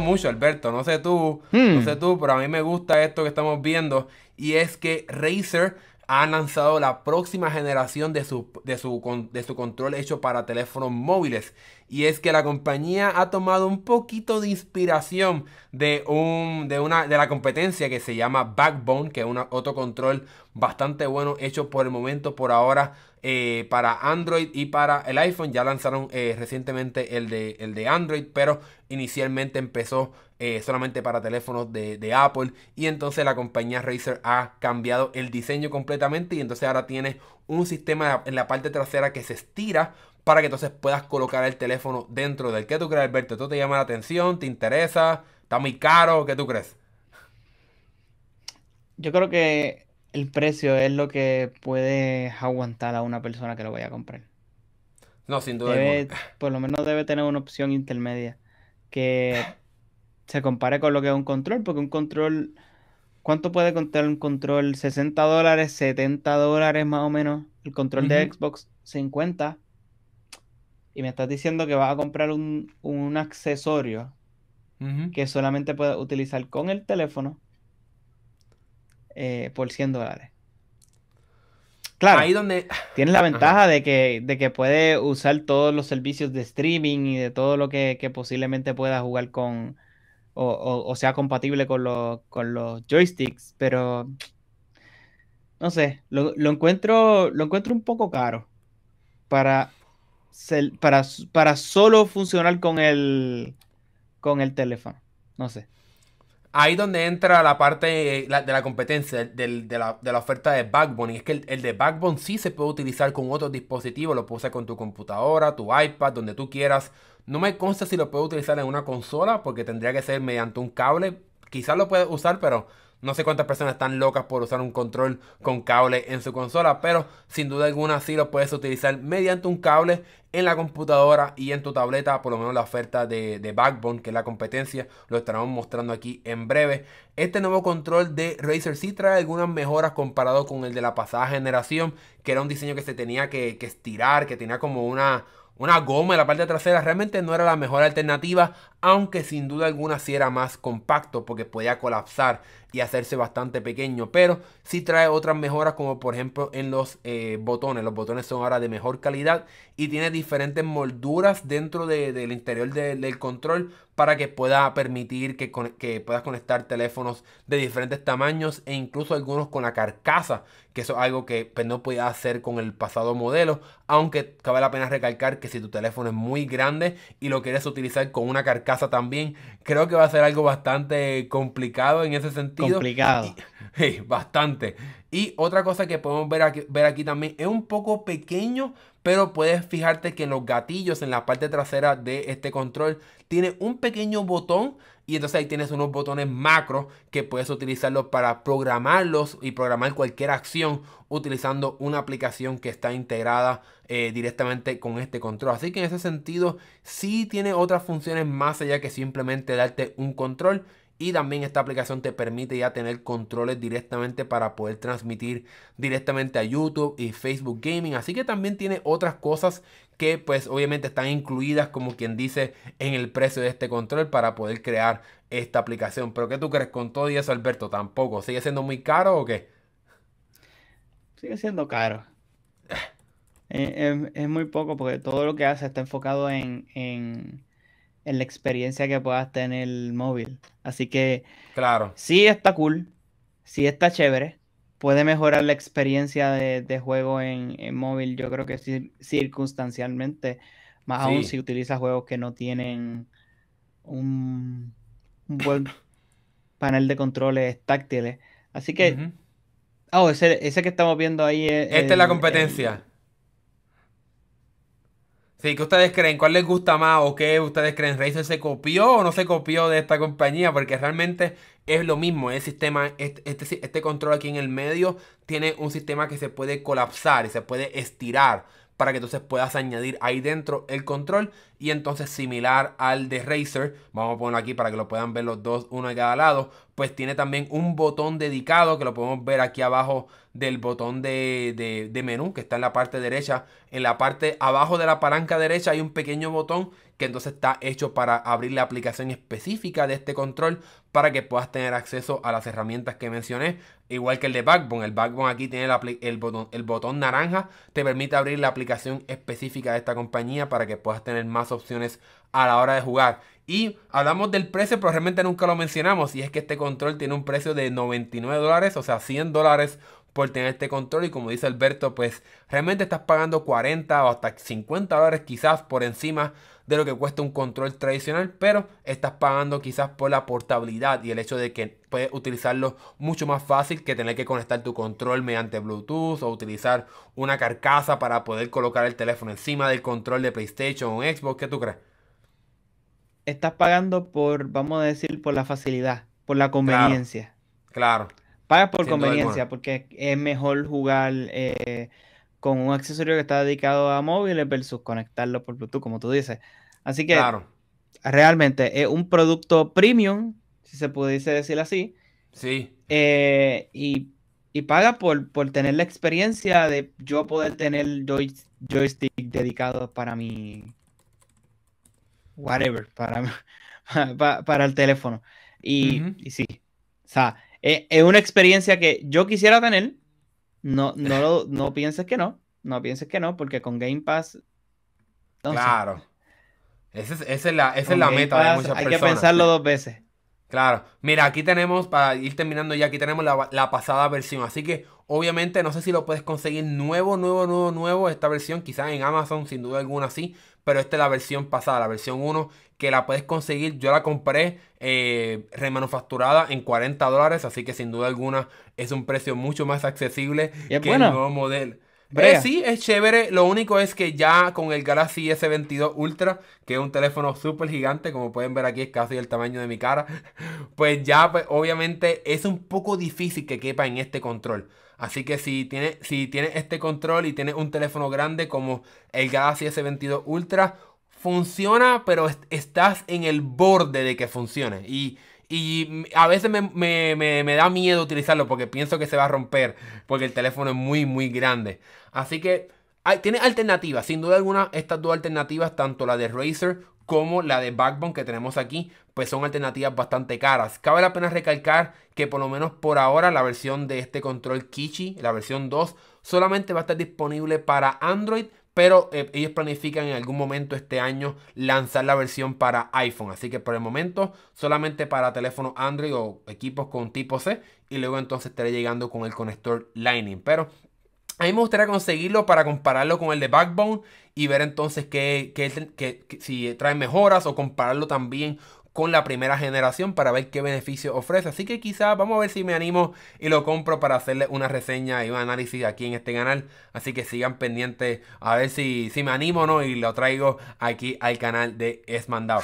mucho, Alberto. No sé tú, no hmm. sé tú, pero a mí me gusta esto que estamos viendo. Y es que Razer ha lanzado la próxima generación de su, de de su control hecho para teléfonos móviles. Y es que la compañía ha tomado un poquito de inspiración de, un, de, una, de la competencia que se llama Backbone, que es otro control bastante bueno hecho por el momento, por ahora, eh, para Android y para el iPhone. Ya lanzaron eh, recientemente el de, Android, pero inicialmente empezó eh, solamente para teléfonos de, Apple. Y entonces la compañía Razer ha cambiado el diseño completamente. Y entonces ahora tiene un sistema en la parte trasera que se estira para que entonces puedas colocar el teléfono dentro del que tú crees, Alberto. todo te llama la atención? ¿Te interesa? ¿Está muy caro? ¿Qué tú crees? Yo creo que el precio es lo que puede aguantar a una persona que lo vaya a comprar. No, sin duda. por lo menos debe tener una opción intermedia que se compare con lo que es un control, porque un control, ¿cuánto puede contar un control? 60 dólares, 70 dólares más o menos. El control de Xbox, 50. Y me estás diciendo que vas a comprar un, accesorio que solamente puedes utilizar con el teléfono eh, por 100 dólares. Claro, ahí donde... tienes la ventaja de que, de que usar todos los servicios de streaming y de todo lo que, posiblemente pueda jugar con o, sea compatible con, con los joysticks, pero no sé, lo, encuentro, lo encuentro un poco caro para, para, para solo funcionar con el, con el teléfono, no sé ahí donde entra la parte eh, de la competencia de, la, oferta de Backbone. Y es que el, de Backbone sí se puede utilizar con otros dispositivos. Lo puedes usar con tu computadora, tu iPad, donde tú quieras. No me consta si lo puedo utilizar en una consola porque tendría que ser mediante un cable. Quizás lo puedes usar, pero no sé cuántas personas están locas por usar un control con cable en su consola, pero sin duda alguna sí lo puedes utilizar mediante un cable en la computadora y en tu tableta. Por lo menos la oferta de, Backbone, que es la competencia, lo estaremos mostrando aquí en breve. Este nuevo control de Razer sí trae algunas mejoras comparado con el de la pasada generación, que era un diseño que se tenía que estirar, que tenía como una una goma en la parte trasera realmente no era la mejor alternativa, aunque sin duda alguna si era más compacto porque podía colapsar y hacerse bastante pequeño, pero sí trae otras mejoras como por ejemplo en los eh, botones, los botones son ahora de mejor calidad y tiene diferentes molduras dentro del interior del control para que pueda permitir que, que puedas conectar teléfonos de diferentes tamaños e incluso algunos con la carcasa que eso es algo que pues, no podía hacer con el pasado modelo, aunque cabe la pena recalcar que si tu teléfono es muy grande y lo quieres utilizar con una carcasa también, creo que va a ser algo bastante complicado en ese sentido. Complicado. bastante. Y otra cosa que podemos ver ver aquí también es un poco pequeño pero puedes fijarte que en los gatillos, en la parte trasera de este control, tiene un pequeño botón y entonces ahí tienes unos botones macro que puedes utilizarlos para programarlos y programar cualquier acción utilizando una aplicación que está integrada eh, directamente con este control. Así que en ese sentido sí tiene otras funciones más allá que simplemente darte un control y también esta aplicación te permite ya tener controles directamente para poder transmitir directamente a YouTube y Facebook Gaming. Así que también tiene otras cosas que pues obviamente están incluidas como quien dice en el precio de este control para poder crear esta aplicación. Pero ¿qué tú crees con todo y eso Alberto? Tampoco. ¿Sigue siendo muy caro o qué? Sigue siendo caro. Eh, em, es, muy poco porque todo lo que hace está enfocado en en la experiencia que puedas tener el móvil. Así que, claro. sí está cool, sí está chévere, puede mejorar la experiencia de, juego en, móvil, yo creo que circunstancialmente, más aún si utilizas juegos que no tienen un, buen panel de controles táctiles. Así que, oh, ese, que estamos viendo ahí es... Esta es la competencia. Sí, ¿qué ustedes creen? ¿Cuál les gusta más o qué ustedes creen? ¿Razer se copió o no se copió de esta compañía? Porque realmente es lo mismo. El sistema, este, este, este control aquí en el medio tiene un sistema que se puede colapsar y se puede estirar para que entonces puedas añadir ahí dentro el control y entonces similar al de Razer, vamos a ponerlo aquí para que lo puedan ver los dos, uno de cada lado, pues tiene también un botón dedicado que lo podemos ver aquí abajo del botón de, de, menú que está en la parte derecha. En la parte abajo de la palanca derecha hay un pequeño botón que entonces está hecho para abrir la aplicación específica de este control para que puedas tener acceso a las herramientas que mencioné, igual que el de Backbone. El Backbone aquí tiene el, botón, el botón naranja, te permite abrir la aplicación específica de esta compañía para que puedas tener más opciones a la hora de jugar. Y hablamos del precio, pero realmente nunca lo mencionamos, y es que este control tiene un precio de 99 dólares, o sea, 100 dólares por tener este control. Y como dice Alberto, pues realmente estás pagando 40 o hasta 50 dólares quizás por encima de lo que cuesta un control tradicional, pero estás pagando quizás por la portabilidad y el hecho de que puedes utilizarlo mucho más fácil que tener que conectar tu control mediante Bluetooth o utilizar una carcasa para poder colocar el teléfono encima del control de PlayStation o Xbox. ¿Qué tú crees? Estás pagando por, vamos a decir, por la facilidad, por la conveniencia. Claro. Pagas por conveniencia, porque es mejor jugar. Eh, con un accesorio que está dedicado a móviles versus conectarlo por Bluetooth, como tú dices. Así que claro. realmente es un producto premium, si se pudiese decir así. Sí. Eh, y, paga por, tener la experiencia de yo poder tener joystick dedicado para mi. Whatever, para, para, el teléfono. Y, sí. O sea, e, es una experiencia que yo quisiera tener no, no, no pienses que no. No pienses que no, porque con Game Pass. claro. Esa es, es la, es la meta de Hay que pensarlo dos veces. Claro, mira, aquí tenemos, para ir terminando ya, aquí tenemos la, pasada versión. Así que obviamente no sé si lo puedes conseguir nuevo, nuevo, nuevo, nuevo. Esta versión quizás en Amazon, sin duda alguna sí. Pero esta es la versión pasada, la versión 1, que la puedes conseguir. Yo la compré eh, remanufacturada en 40 dólares. Así que sin duda alguna es un precio mucho más accesible que el nuevo modelo. Eh, sí, es chévere. Lo único es que ya con el Galaxy S22 Ultra, que es un teléfono súper gigante, como pueden ver aquí, es casi el tamaño de mi cara, pues ya pues, obviamente es un poco difícil que quepa en este control. Así que si tienes si tiene este control y tienes un teléfono grande como el Galaxy S22 Ultra, funciona, pero estás en el borde de que funcione. Y, y a veces me, da miedo utilizarlo porque pienso que se va a romper. Porque el teléfono es muy, muy grande. Así que hay, tiene alternativas. Sin duda alguna, estas dos alternativas, tanto la de Razer como la de Backbone que tenemos aquí, pues son alternativas bastante caras. Cabe la pena recalcar que por lo menos por ahora la versión de este control Kichi, la versión 2, solamente va a estar disponible para Android, pero eh, ellos planifican en algún momento este año lanzar la versión para iPhone. Así que por el momento solamente para teléfonos Android o equipos con tipo C y luego entonces estaré llegando con el conector Lightning. Pero a mí me gustaría conseguirlo para compararlo con el de Backbone y ver entonces qué si trae mejoras o compararlo también con la primera generación para ver qué beneficio ofrece. Así que quizás vamos a ver si me animo y lo compro para hacerle una reseña y un análisis aquí en este canal. Así que sigan pendientes a ver si, si me animo o no y lo traigo aquí al canal de Esmandado.